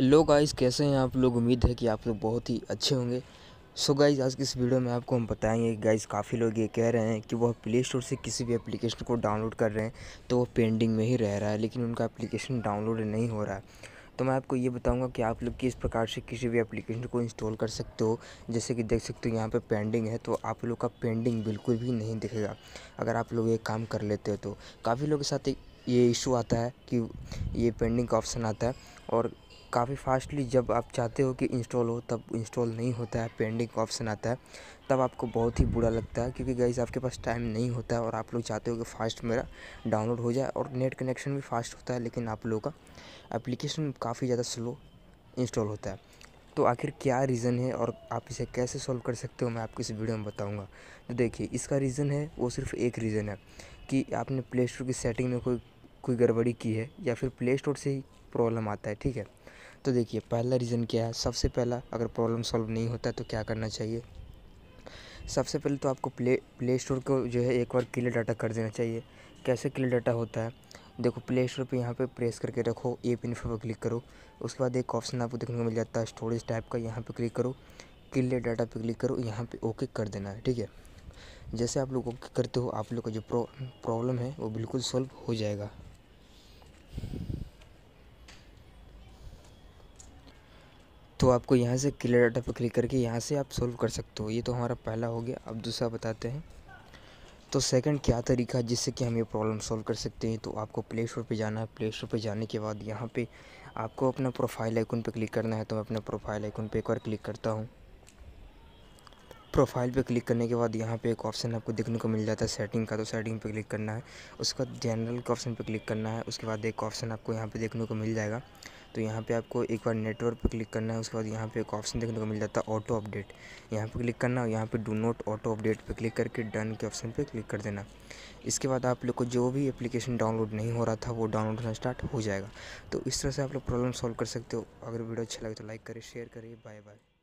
hello guys कैसे हैं आप लोग उम्मीद है कि आप लोग बहुत ही अच्छे होंगे सो so गाइस आज की इस वीडियो में आपको हम बताएंगे गाइस काफ़ी लोग ये कह रहे हैं कि वह प्ले स्टोर से किसी भी एप्लीकेशन को डाउनलोड कर रहे हैं तो वह पेंडिंग में ही रह रहा है लेकिन उनका एप्लीकेशन डाउनलोड नहीं हो रहा है तो मैं आपको ये बताऊंगा कि आप लोग किस प्रकार से किसी भी एप्लीकेशन को इंस्टॉल कर सकते हो जैसे कि देख सकते हो यहाँ पे पेंडिंग है तो आप लोग का पेंडिंग बिल्कुल भी नहीं दिखेगा अगर आप लोग ये काम कर लेते हो तो काफ़ी लोगों के साथ ये इशू आता है कि ये पेंडिंग का ऑप्शन आता है और काफ़ी फास्टली जब आप चाहते हो कि इंस्टॉल हो तब इंस्टॉल नहीं होता है पेंडिंग ऑप्शन आता है तब आपको बहुत ही बुरा लगता है क्योंकि गाइज आपके पास टाइम नहीं होता है और आप लोग चाहते हो कि फ़ास्ट मेरा डाउनलोड हो जाए और नेट कनेक्शन भी फास्ट होता है लेकिन आप लोगों का एप्लीकेशन काफ़ी ज़्यादा स्लो इंस्टॉल होता है तो आखिर क्या रीज़न है और आप इसे कैसे सॉल्व कर सकते हो मैं आपको इस वीडियो में बताऊँगा तो देखिए इसका रीज़न है वो सिर्फ एक रीज़न है कि आपने प्ले स्टोर की सेटिंग में कोई कोई गड़बड़ी की है या फिर प्ले स्टोर से ही प्रॉब्लम आता है ठीक है तो देखिए पहला रीज़न क्या है सबसे पहला अगर प्रॉब्लम सॉल्व नहीं होता तो क्या करना चाहिए सबसे पहले तो आपको प्ले प्ले स्टोर को जो है एक बार क्लियर डाटा कर देना चाहिए कैसे क्लियर डाटा होता है देखो प्ले स्टोर पर यहाँ पर प्रेस करके रखो ए पिन पर क्लिक करो उसके बाद एक ऑप्शन आपको देखने को मिल जाता है स्टोरेज टाइप का यहाँ पर क्लिक करो क्लियर डाटा पर क्लिक करो यहाँ पर ओके कर देना है ठीक है जैसे आप लोग ओके करते हो आप लोग का जो प्रॉब्लम है वो बिल्कुल सॉल्व हो जाएगा तो आपको यहाँ से क्लियर डाटा पर क्लिक करके यहाँ से आप सोल्व कर सकते हो ये तो हमारा पहला हो गया अब दूसरा बताते हैं तो सेकंड क्या तरीका जिससे कि हम ये प्रॉब्लम सॉल्व कर सकते हैं तो आपको प्ले स्टोर पर जाना है प्ले स्टोर पर जाने के बाद यहाँ पे आपको अपना प्रोफाइल आइकन पर क्लिक करना है तो मैं अपना प्रोफाइल आइकन पर एक बार क्लिक करता हूँ प्रोफाइल पे क्लिक करने के बाद यहाँ पे एक ऑप्शन आपको देखने को मिल जाता है सेटिंग का तो सेटिंग पे क्लिक करना है उसके बाद जनरल के ऑप्शन पर क्लिक करना है उसके बाद एक ऑप्शन आपको यहाँ पर देखने को मिल जाएगा तो यहाँ पे आपको एक बार नेटवर्क पे क्लिक करना है उसके बाद यहाँ पे एक ऑप्शन देखने को मिल जाता है ऑटो अपडेट यहाँ पे क्लिक करना और यहाँ पे डू नॉट ऑटो अपडेट पे क्लिक करके डन के ऑप्शन पे क्लिक कर देना इसके बाद आप लोग को जो भी एप्लीकेशन डाउनलोड नहीं हो रहा था वो डाउनलोड होना स्टार्ट हो जाएगा तो इस तरह से आप लोग प्रॉब्लम सॉल्व कर सकते हो अगर वीडियो अच्छा लगे तो लाइक करें शेयर करिए बाय बाय